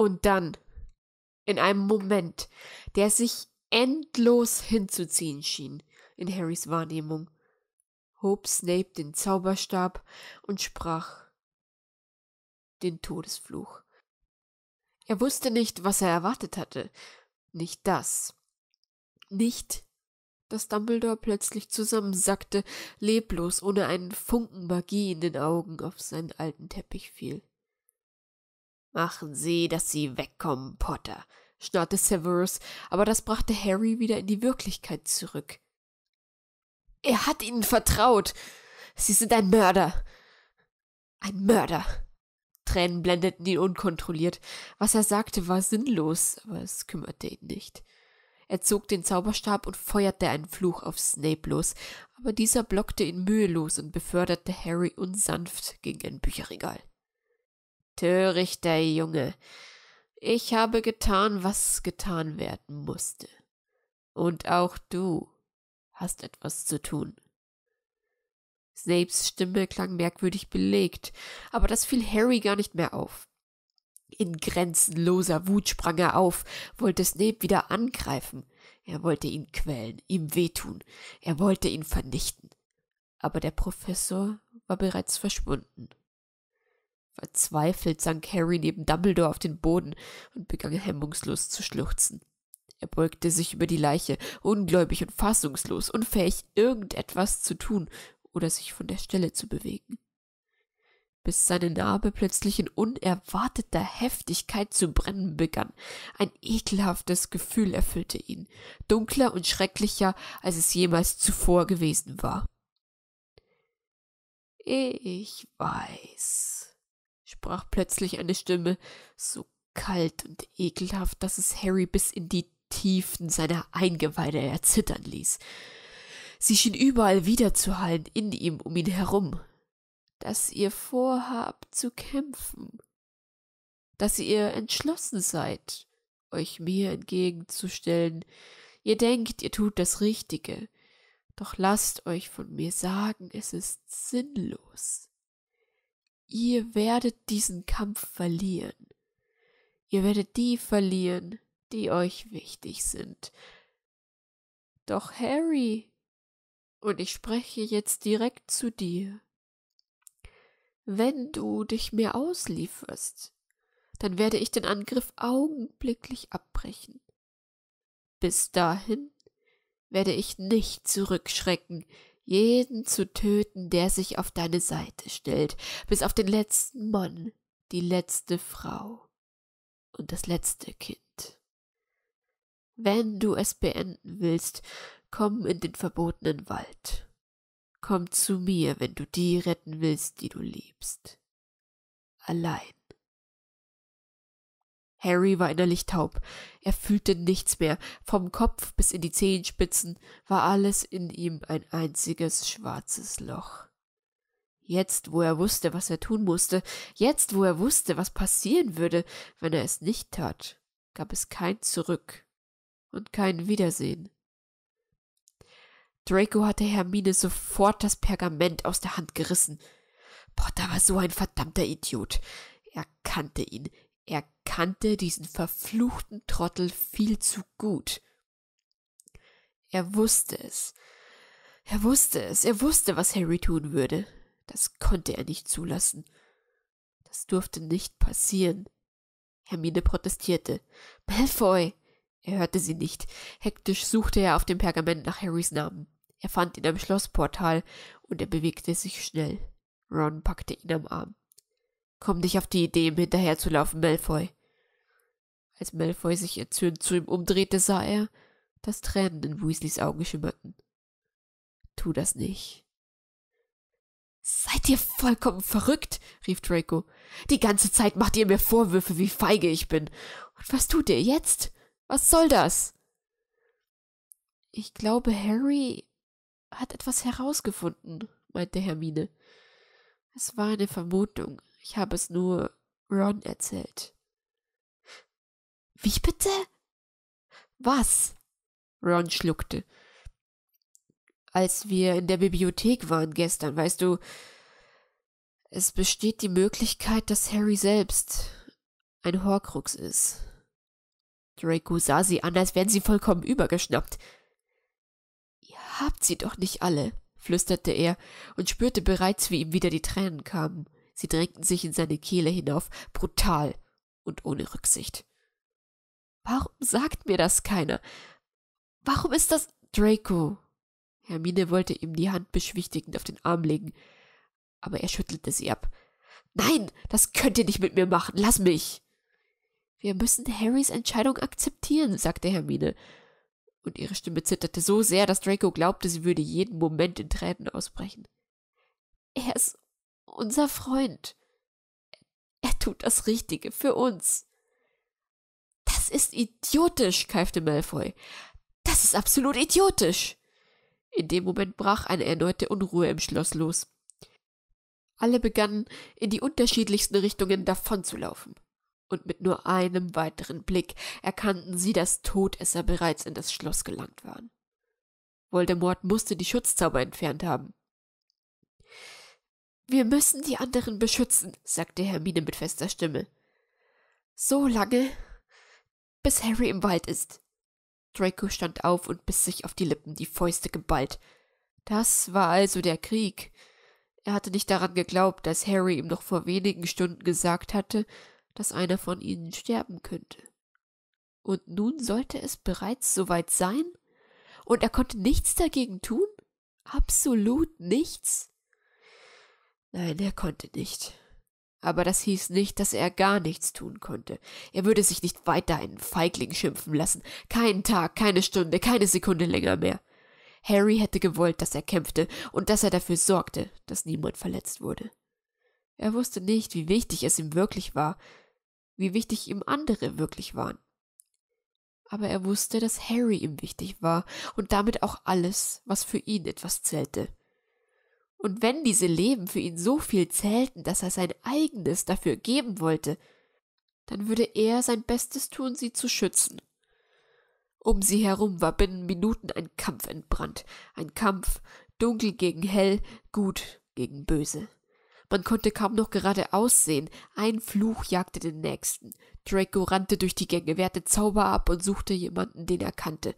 und dann in einem Moment, der sich endlos hinzuziehen schien in Harrys Wahrnehmung, hob Snape den Zauberstab und sprach den Todesfluch. Er wusste nicht, was er erwartet hatte. Nicht das. Nicht, dass Dumbledore plötzlich zusammensackte, leblos, ohne einen Funken Magie in den Augen auf seinen alten Teppich fiel. Machen Sie, dass Sie wegkommen, Potter, schnarrte Severus, aber das brachte Harry wieder in die Wirklichkeit zurück. Er hat Ihnen vertraut. Sie sind ein Mörder. Ein Mörder. Tränen blendeten ihn unkontrolliert. Was er sagte, war sinnlos, aber es kümmerte ihn nicht. Er zog den Zauberstab und feuerte einen Fluch auf Snape los, aber dieser blockte ihn mühelos und beförderte Harry unsanft gegen ein Bücherregal. Törichter Junge. Ich habe getan, was getan werden musste. Und auch du hast etwas zu tun. Snapes Stimme klang merkwürdig belegt, aber das fiel Harry gar nicht mehr auf. In grenzenloser Wut sprang er auf, wollte Snape wieder angreifen. Er wollte ihn quälen, ihm wehtun, er wollte ihn vernichten. Aber der Professor war bereits verschwunden. Verzweifelt sank Harry neben Dumbledore auf den Boden und begann hemmungslos zu schluchzen. Er beugte sich über die Leiche, ungläubig und fassungslos, unfähig, irgendetwas zu tun oder sich von der Stelle zu bewegen. Bis seine Narbe plötzlich in unerwarteter Heftigkeit zu brennen begann. Ein ekelhaftes Gefühl erfüllte ihn, dunkler und schrecklicher, als es jemals zuvor gewesen war. Ich weiß, sprach plötzlich eine Stimme, so kalt und ekelhaft, dass es Harry bis in die Tiefen seiner Eingeweide erzittern ließ. Sie schien überall wiederzuhallen, in ihm, um ihn herum. Dass ihr vorhabt zu kämpfen, dass ihr entschlossen seid, euch mir entgegenzustellen. Ihr denkt, ihr tut das Richtige, doch lasst euch von mir sagen, es ist sinnlos ihr werdet diesen Kampf verlieren. Ihr werdet die verlieren, die euch wichtig sind. Doch Harry, und ich spreche jetzt direkt zu dir, wenn du dich mir auslieferst, dann werde ich den Angriff augenblicklich abbrechen. Bis dahin werde ich nicht zurückschrecken, jeden zu töten, der sich auf deine Seite stellt, bis auf den letzten Mann, die letzte Frau und das letzte Kind. Wenn du es beenden willst, komm in den verbotenen Wald. Komm zu mir, wenn du die retten willst, die du liebst. Allein. Harry war innerlich taub. Er fühlte nichts mehr. Vom Kopf bis in die Zehenspitzen war alles in ihm ein einziges schwarzes Loch. Jetzt, wo er wusste, was er tun musste, jetzt, wo er wusste, was passieren würde, wenn er es nicht tat, gab es kein Zurück und kein Wiedersehen. Draco hatte Hermine sofort das Pergament aus der Hand gerissen. Potter war so ein verdammter Idiot. Er kannte ihn, er kannte diesen verfluchten Trottel viel zu gut. Er wusste es. Er wusste es. Er wusste, was Harry tun würde. Das konnte er nicht zulassen. Das durfte nicht passieren. Hermine protestierte. Malfoy! Er hörte sie nicht. Hektisch suchte er auf dem Pergament nach Harrys Namen. Er fand ihn am Schlossportal und er bewegte sich schnell. Ron packte ihn am Arm. Komm nicht auf die Idee, ihm hinterherzulaufen, Malfoy. Als Malfoy sich erzürnt zu ihm umdrehte, sah er, dass Tränen in Weasleys Augen schimmerten. Tu das nicht. Seid ihr vollkommen verrückt? rief Draco. Die ganze Zeit macht ihr mir Vorwürfe, wie feige ich bin. Und was tut ihr jetzt? Was soll das? Ich glaube, Harry hat etwas herausgefunden, meinte Hermine. Es war eine Vermutung, ich habe es nur Ron erzählt. Wie bitte? Was? Ron schluckte. Als wir in der Bibliothek waren gestern, weißt du, es besteht die Möglichkeit, dass Harry selbst ein Horcrux ist. Draco sah sie an, als wären sie vollkommen übergeschnappt. Ihr habt sie doch nicht alle, flüsterte er und spürte bereits, wie ihm wieder die Tränen kamen. Sie drängten sich in seine Kehle hinauf, brutal und ohne Rücksicht. Warum sagt mir das keiner? Warum ist das Draco? Hermine wollte ihm die Hand beschwichtigend auf den Arm legen, aber er schüttelte sie ab. Nein, das könnt ihr nicht mit mir machen, lass mich! Wir müssen Harrys Entscheidung akzeptieren, sagte Hermine, und ihre Stimme zitterte so sehr, dass Draco glaubte, sie würde jeden Moment in Tränen ausbrechen. Er ist unser Freund. Er tut das Richtige für uns. Das ist idiotisch, keifte Malfoy. Das ist absolut idiotisch. In dem Moment brach eine erneute Unruhe im Schloss los. Alle begannen, in die unterschiedlichsten Richtungen davonzulaufen. Und mit nur einem weiteren Blick erkannten sie, dass Todesser bereits in das Schloss gelangt waren. Voldemort musste die Schutzzauber entfernt haben. Wir müssen die anderen beschützen, sagte Hermine mit fester Stimme. So lange, bis Harry im Wald ist. Draco stand auf und biss sich auf die Lippen, die Fäuste geballt. Das war also der Krieg. Er hatte nicht daran geglaubt, dass Harry ihm noch vor wenigen Stunden gesagt hatte, dass einer von ihnen sterben könnte. Und nun sollte es bereits soweit sein? Und er konnte nichts dagegen tun? Absolut nichts? Nein, er konnte nicht. Aber das hieß nicht, dass er gar nichts tun konnte. Er würde sich nicht weiter einen Feigling schimpfen lassen. Keinen Tag, keine Stunde, keine Sekunde länger mehr. Harry hätte gewollt, dass er kämpfte und dass er dafür sorgte, dass niemand verletzt wurde. Er wusste nicht, wie wichtig es ihm wirklich war, wie wichtig ihm andere wirklich waren. Aber er wusste, dass Harry ihm wichtig war und damit auch alles, was für ihn etwas zählte. Und wenn diese Leben für ihn so viel zählten, dass er sein eigenes dafür geben wollte, dann würde er sein Bestes tun, sie zu schützen. Um sie herum war binnen Minuten ein Kampf entbrannt, ein Kampf dunkel gegen hell, gut gegen böse. Man konnte kaum noch geradeaus sehen, ein Fluch jagte den nächsten. Draco rannte durch die Gänge, wehrte Zauber ab und suchte jemanden, den er kannte.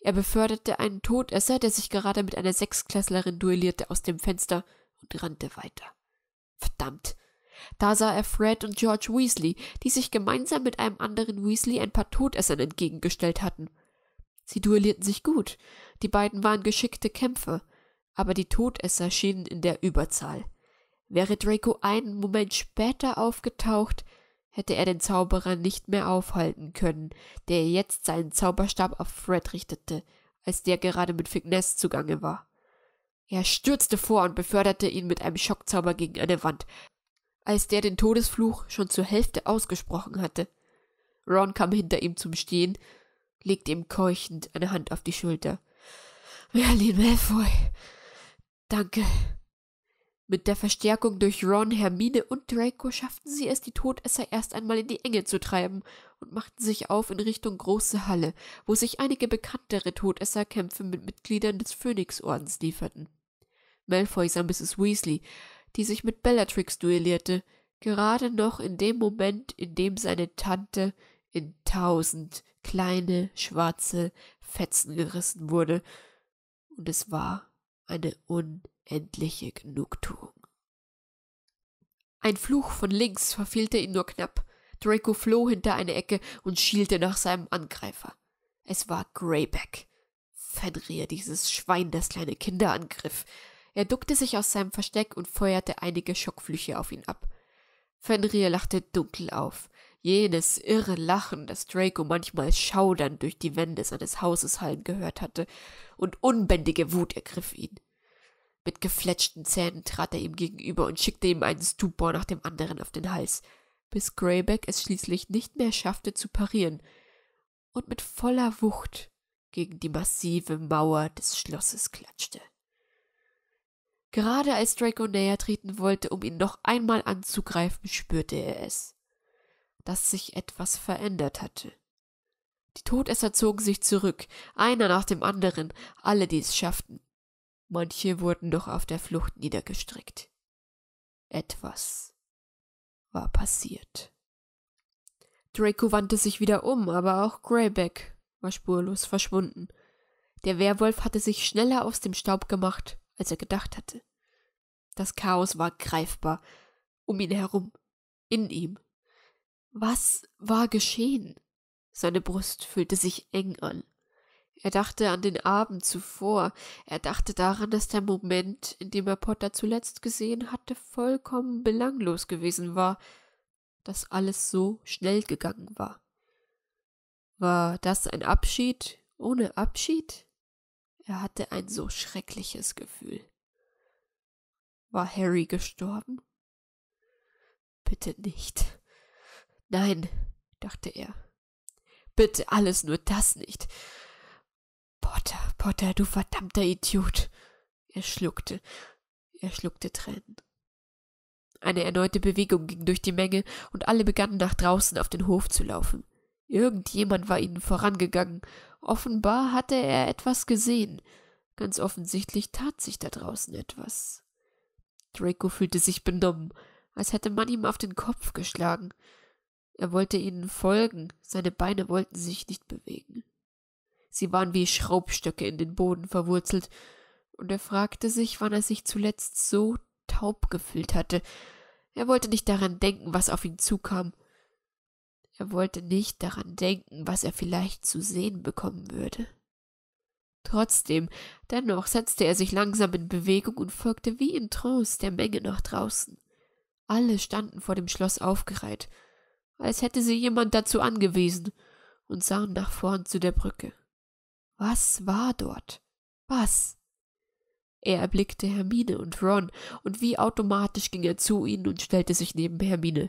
Er beförderte einen Todesser, der sich gerade mit einer Sechsklässlerin duellierte, aus dem Fenster und rannte weiter. Verdammt! Da sah er Fred und George Weasley, die sich gemeinsam mit einem anderen Weasley ein paar Todessern entgegengestellt hatten. Sie duellierten sich gut, die beiden waren geschickte Kämpfer, aber die Todesser schienen in der Überzahl. Wäre Draco einen Moment später aufgetaucht, hätte er den Zauberer nicht mehr aufhalten können, der jetzt seinen Zauberstab auf Fred richtete, als der gerade mit Finesse zugange war. Er stürzte vor und beförderte ihn mit einem Schockzauber gegen eine Wand, als der den Todesfluch schon zur Hälfte ausgesprochen hatte. Ron kam hinter ihm zum Stehen, legte ihm keuchend eine Hand auf die Schulter. Merlin Malfoy, danke, mit der Verstärkung durch Ron, Hermine und Draco schafften sie es, die Todesser erst einmal in die Enge zu treiben und machten sich auf in Richtung Große Halle, wo sich einige bekanntere Todesserkämpfe mit Mitgliedern des Phönixordens lieferten. Malfoy sah Mrs. Weasley, die sich mit Bellatrix duellierte, gerade noch in dem Moment, in dem seine Tante in tausend kleine schwarze Fetzen gerissen wurde, und es war eine un endliche Genugtuung. Ein Fluch von links verfehlte ihn nur knapp. Draco floh hinter eine Ecke und schielte nach seinem Angreifer. Es war Greyback. Fenrir, dieses Schwein, das kleine Kinder angriff. Er duckte sich aus seinem Versteck und feuerte einige Schockflüche auf ihn ab. Fenrir lachte dunkel auf. Jenes irre Lachen, das Draco manchmal schaudernd durch die Wände seines Hauses hallen gehört hatte, und unbändige Wut ergriff ihn. Mit gefletschten Zähnen trat er ihm gegenüber und schickte ihm einen Stupor nach dem anderen auf den Hals, bis Greyback es schließlich nicht mehr schaffte zu parieren und mit voller Wucht gegen die massive Mauer des Schlosses klatschte. Gerade als Draco näher treten wollte, um ihn noch einmal anzugreifen, spürte er es, dass sich etwas verändert hatte. Die Todesser zogen sich zurück, einer nach dem anderen, alle, die es schafften. Manche wurden doch auf der Flucht niedergestreckt. Etwas war passiert. Draco wandte sich wieder um, aber auch Greyback war spurlos verschwunden. Der Werwolf hatte sich schneller aus dem Staub gemacht, als er gedacht hatte. Das Chaos war greifbar, um ihn herum, in ihm. Was war geschehen? Seine Brust fühlte sich eng an. Er dachte an den Abend zuvor, er dachte daran, dass der Moment, in dem er Potter zuletzt gesehen hatte, vollkommen belanglos gewesen war, dass alles so schnell gegangen war. War das ein Abschied ohne Abschied? Er hatte ein so schreckliches Gefühl. War Harry gestorben? Bitte nicht. Nein, dachte er. Bitte alles nur das nicht. Potter, Potter, du verdammter Idiot. Er schluckte. Er schluckte Tränen. Eine erneute Bewegung ging durch die Menge, und alle begannen nach draußen auf den Hof zu laufen. Irgendjemand war ihnen vorangegangen. Offenbar hatte er etwas gesehen. Ganz offensichtlich tat sich da draußen etwas. Draco fühlte sich benommen, als hätte man ihm auf den Kopf geschlagen. Er wollte ihnen folgen, seine Beine wollten sich nicht bewegen. Sie waren wie Schraubstöcke in den Boden verwurzelt, und er fragte sich, wann er sich zuletzt so taub gefühlt hatte. Er wollte nicht daran denken, was auf ihn zukam. Er wollte nicht daran denken, was er vielleicht zu sehen bekommen würde. Trotzdem, dennoch setzte er sich langsam in Bewegung und folgte wie in Trance der Menge nach draußen. Alle standen vor dem Schloss aufgereiht, als hätte sie jemand dazu angewiesen, und sahen nach vorn zu der Brücke. Was war dort? Was? Er erblickte Hermine und Ron, und wie automatisch ging er zu ihnen und stellte sich neben Hermine.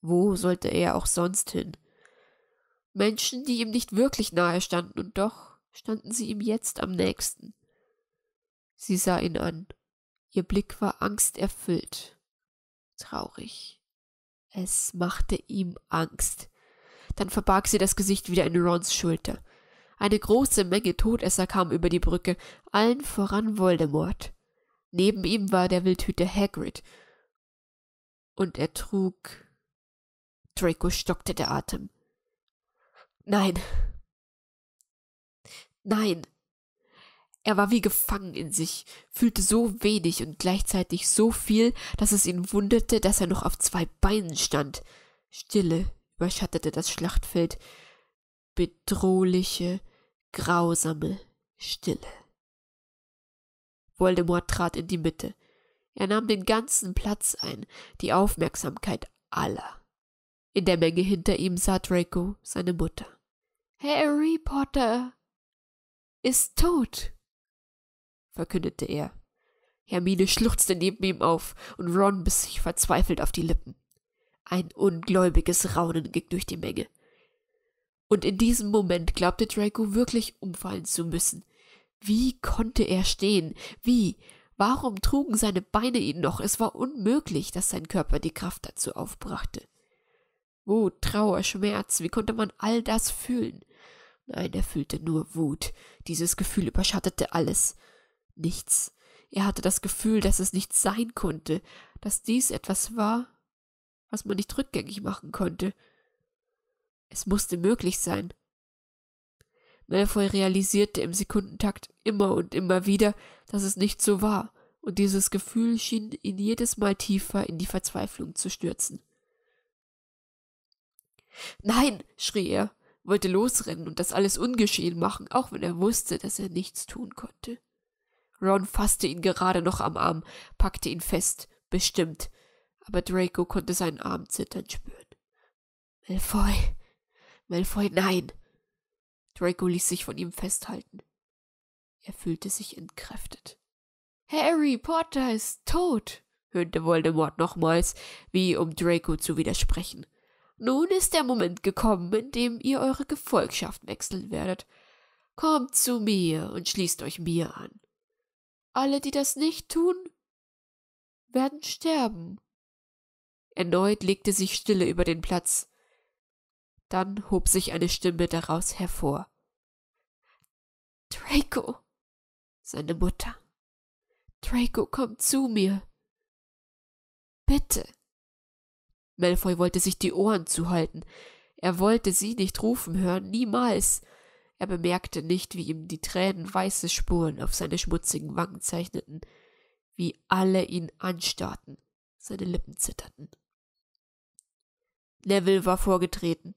Wo sollte er auch sonst hin? Menschen, die ihm nicht wirklich nahe standen, und doch standen sie ihm jetzt am nächsten. Sie sah ihn an. Ihr Blick war angsterfüllt, traurig. Es machte ihm Angst. Dann verbarg sie das Gesicht wieder in Rons Schulter. Eine große Menge Todesser kam über die Brücke, allen voran Voldemort. Neben ihm war der Wildhüter Hagrid. Und er trug. Draco stockte der Atem. Nein. Nein. Er war wie gefangen in sich, fühlte so wenig und gleichzeitig so viel, dass es ihn wunderte, dass er noch auf zwei Beinen stand. Stille überschattete das Schlachtfeld. Bedrohliche, grausame Stille. Voldemort trat in die Mitte. Er nahm den ganzen Platz ein, die Aufmerksamkeit aller. In der Menge hinter ihm sah Draco seine Mutter. Harry Potter ist tot, verkündete er. Hermine schluchzte neben ihm auf und Ron biss sich verzweifelt auf die Lippen. Ein ungläubiges Raunen ging durch die Menge. Und in diesem Moment glaubte Draco wirklich umfallen zu müssen. Wie konnte er stehen? Wie? Warum trugen seine Beine ihn noch? Es war unmöglich, dass sein Körper die Kraft dazu aufbrachte. Wut, Trauer, Schmerz, wie konnte man all das fühlen? Nein, er fühlte nur Wut. Dieses Gefühl überschattete alles. Nichts. Er hatte das Gefühl, dass es nicht sein konnte, dass dies etwas war, was man nicht rückgängig machen konnte. Es musste möglich sein. Malfoy realisierte im Sekundentakt immer und immer wieder, dass es nicht so war, und dieses Gefühl schien ihn jedes Mal tiefer in die Verzweiflung zu stürzen. Nein, schrie er, wollte losrennen und das alles ungeschehen machen, auch wenn er wusste, dass er nichts tun konnte. Ron fasste ihn gerade noch am Arm, packte ihn fest, bestimmt, aber Draco konnte seinen Arm zittern spüren. Malfoy, Malfoy, nein! Draco ließ sich von ihm festhalten. Er fühlte sich entkräftet. Harry Potter ist tot! höhnte Voldemort nochmals, wie um Draco zu widersprechen. Nun ist der Moment gekommen, in dem ihr eure Gefolgschaft wechseln werdet. Kommt zu mir und schließt euch mir an. Alle, die das nicht tun, werden sterben. Erneut legte sich Stille über den Platz. Dann hob sich eine Stimme daraus hervor. Draco. Seine Mutter. Draco, komm zu mir. Bitte. Malfoy wollte sich die Ohren zuhalten. Er wollte sie nicht rufen hören, niemals. Er bemerkte nicht, wie ihm die Tränen weiße Spuren auf seine schmutzigen Wangen zeichneten, wie alle ihn anstarrten, seine Lippen zitterten. Neville war vorgetreten.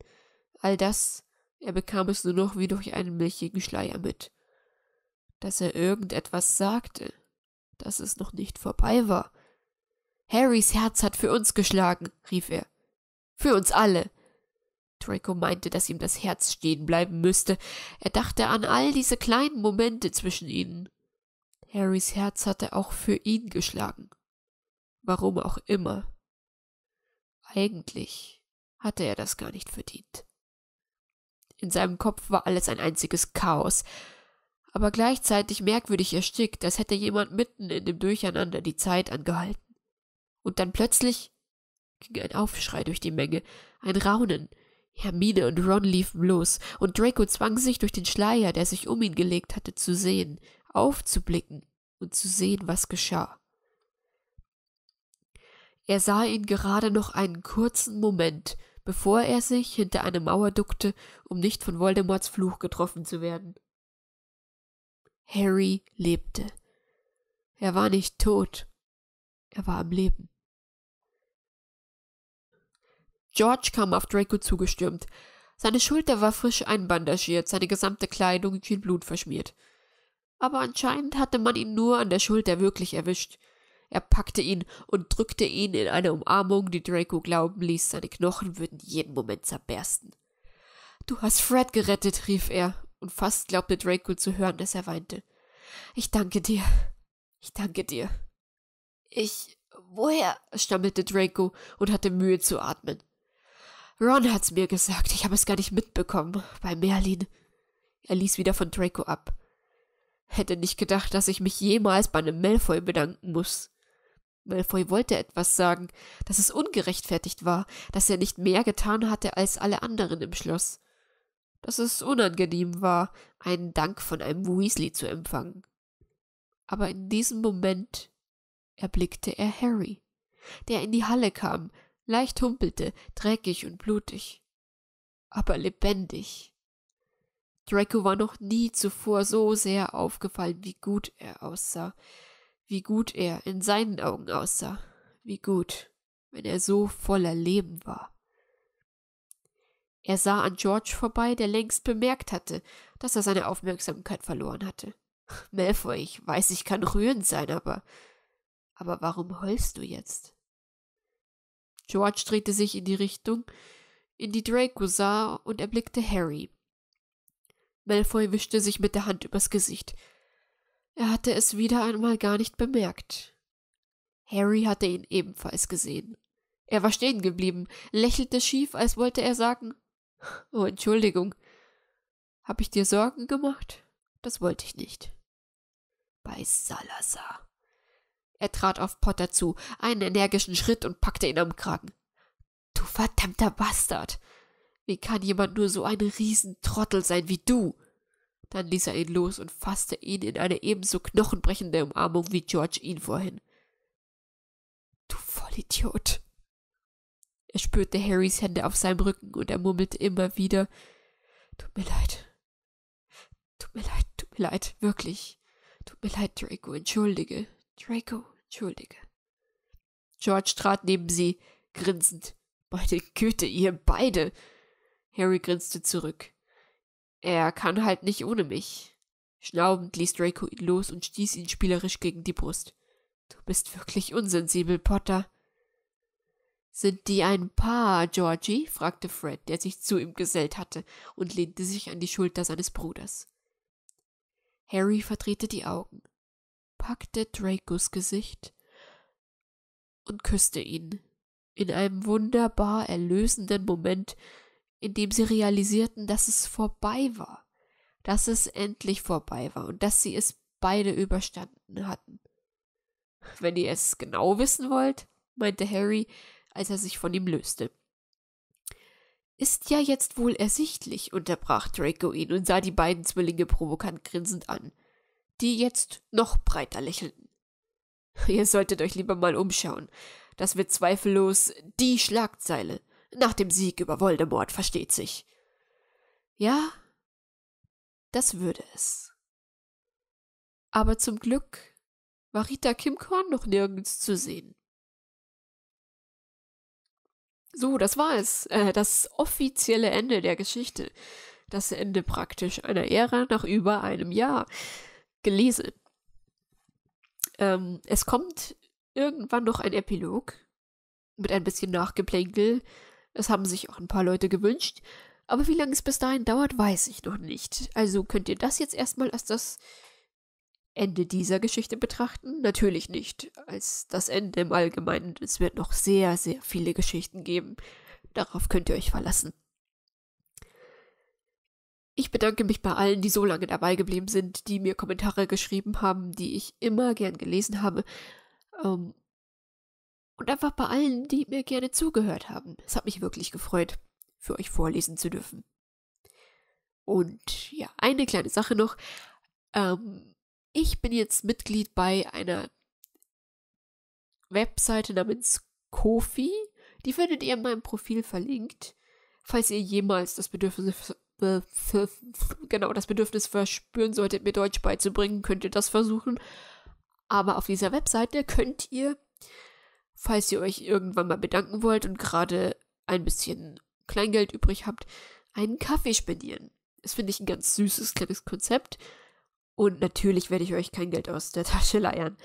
All das, er bekam es nur noch wie durch einen milchigen Schleier mit. Dass er irgendetwas sagte, dass es noch nicht vorbei war. Harrys Herz hat für uns geschlagen, rief er. Für uns alle. Draco meinte, dass ihm das Herz stehen bleiben müsste. Er dachte an all diese kleinen Momente zwischen ihnen. Harrys Herz hatte auch für ihn geschlagen. Warum auch immer. Eigentlich hatte er das gar nicht verdient. In seinem Kopf war alles ein einziges Chaos, aber gleichzeitig merkwürdig erstickt, als hätte jemand mitten in dem Durcheinander die Zeit angehalten. Und dann plötzlich ging ein Aufschrei durch die Menge, ein Raunen. Hermine und Ron liefen los, und Draco zwang sich durch den Schleier, der sich um ihn gelegt hatte, zu sehen, aufzublicken und zu sehen, was geschah. Er sah ihn gerade noch einen kurzen Moment, bevor er sich hinter eine Mauer duckte, um nicht von Voldemorts Fluch getroffen zu werden. Harry lebte. Er war nicht tot, er war am Leben. George kam auf Draco zugestürmt. Seine Schulter war frisch einbandagiert, seine gesamte Kleidung schien blutverschmiert. Aber anscheinend hatte man ihn nur an der Schulter wirklich erwischt. Er packte ihn und drückte ihn in eine Umarmung, die Draco glauben ließ, seine Knochen würden jeden Moment zerbersten. Du hast Fred gerettet, rief er, und fast glaubte Draco zu hören, dass er weinte. Ich danke dir. Ich danke dir. Ich. Woher? stammelte Draco und hatte Mühe zu atmen. Ron hat's mir gesagt, ich habe es gar nicht mitbekommen, bei Merlin. Er ließ wieder von Draco ab. Hätte nicht gedacht, dass ich mich jemals bei einem Malfoy bedanken muss. Malfoy wollte etwas sagen, dass es ungerechtfertigt war, dass er nicht mehr getan hatte als alle anderen im Schloss. Dass es unangenehm war, einen Dank von einem Weasley zu empfangen. Aber in diesem Moment erblickte er Harry, der in die Halle kam, leicht humpelte, dreckig und blutig, aber lebendig. Draco war noch nie zuvor so sehr aufgefallen, wie gut er aussah, wie gut er in seinen Augen aussah, wie gut, wenn er so voller Leben war. Er sah an George vorbei, der längst bemerkt hatte, dass er seine Aufmerksamkeit verloren hatte. Malfoy, ich weiß, ich kann rührend sein, aber. Aber warum heulst du jetzt? George drehte sich in die Richtung, in die Draco sah und erblickte Harry. Malfoy wischte sich mit der Hand übers Gesicht. Er hatte es wieder einmal gar nicht bemerkt. Harry hatte ihn ebenfalls gesehen. Er war stehen geblieben, lächelte schief, als wollte er sagen Oh, Entschuldigung. Hab ich dir Sorgen gemacht? Das wollte ich nicht. Bei Salazar. Er trat auf Potter zu, einen energischen Schritt und packte ihn am Kragen. Du verdammter Bastard! Wie kann jemand nur so ein Riesentrottel sein wie du? Dann ließ er ihn los und fasste ihn in eine ebenso knochenbrechende Umarmung wie George ihn vorhin. Du Vollidiot! Er spürte Harrys Hände auf seinem Rücken und er murmelte immer wieder: Tut mir leid. Tut mir leid, tut mir leid, wirklich. Tut mir leid, Draco, entschuldige. Draco, entschuldige. George trat neben sie, grinsend. Meine Güte, ihr beide! Harry grinste zurück. Er kann halt nicht ohne mich. Schnaubend ließ Draco ihn los und stieß ihn spielerisch gegen die Brust. Du bist wirklich unsensibel, Potter. Sind die ein Paar, Georgie? fragte Fred, der sich zu ihm gesellt hatte und lehnte sich an die Schulter seines Bruders. Harry verdrehte die Augen, packte Dracos Gesicht und küsste ihn. In einem wunderbar erlösenden Moment indem sie realisierten, dass es vorbei war, dass es endlich vorbei war und dass sie es beide überstanden hatten. Wenn ihr es genau wissen wollt, meinte Harry, als er sich von ihm löste. Ist ja jetzt wohl ersichtlich, unterbrach Draco ihn und sah die beiden Zwillinge provokant grinsend an, die jetzt noch breiter lächelten. Ihr solltet euch lieber mal umschauen. Das wird zweifellos die Schlagzeile. Nach dem Sieg über Voldemort, versteht sich. Ja, das würde es. Aber zum Glück war Rita Kimkorn noch nirgends zu sehen. So, das war es. Äh, das offizielle Ende der Geschichte. Das Ende praktisch einer Ära nach über einem Jahr. Gelesen. Ähm, es kommt irgendwann noch ein Epilog mit ein bisschen Nachgeplänkel das haben sich auch ein paar Leute gewünscht. Aber wie lange es bis dahin dauert, weiß ich noch nicht. Also könnt ihr das jetzt erstmal als das Ende dieser Geschichte betrachten? Natürlich nicht. Als das Ende im Allgemeinen. Es wird noch sehr, sehr viele Geschichten geben. Darauf könnt ihr euch verlassen. Ich bedanke mich bei allen, die so lange dabei geblieben sind, die mir Kommentare geschrieben haben, die ich immer gern gelesen habe. Ähm, und einfach bei allen, die mir gerne zugehört haben. Es hat mich wirklich gefreut, für euch vorlesen zu dürfen. Und ja, eine kleine Sache noch. Ähm, ich bin jetzt Mitglied bei einer Webseite namens Kofi. Die findet ihr in meinem Profil verlinkt. Falls ihr jemals das Bedürfnis, genau, das Bedürfnis verspüren solltet, mir Deutsch beizubringen, könnt ihr das versuchen. Aber auf dieser Webseite könnt ihr falls ihr euch irgendwann mal bedanken wollt und gerade ein bisschen Kleingeld übrig habt, einen Kaffee spendieren. Das finde ich ein ganz süßes kleines Konzept. Und natürlich werde ich euch kein Geld aus der Tasche leiern.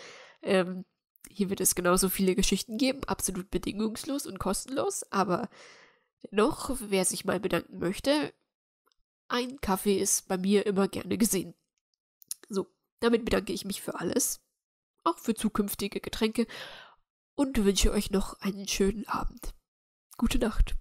Ähm, hier wird es genauso viele Geschichten geben, absolut bedingungslos und kostenlos, aber dennoch, wer sich mal bedanken möchte, ein Kaffee ist bei mir immer gerne gesehen. So, damit bedanke ich mich für alles, auch für zukünftige Getränke und wünsche euch noch einen schönen Abend. Gute Nacht.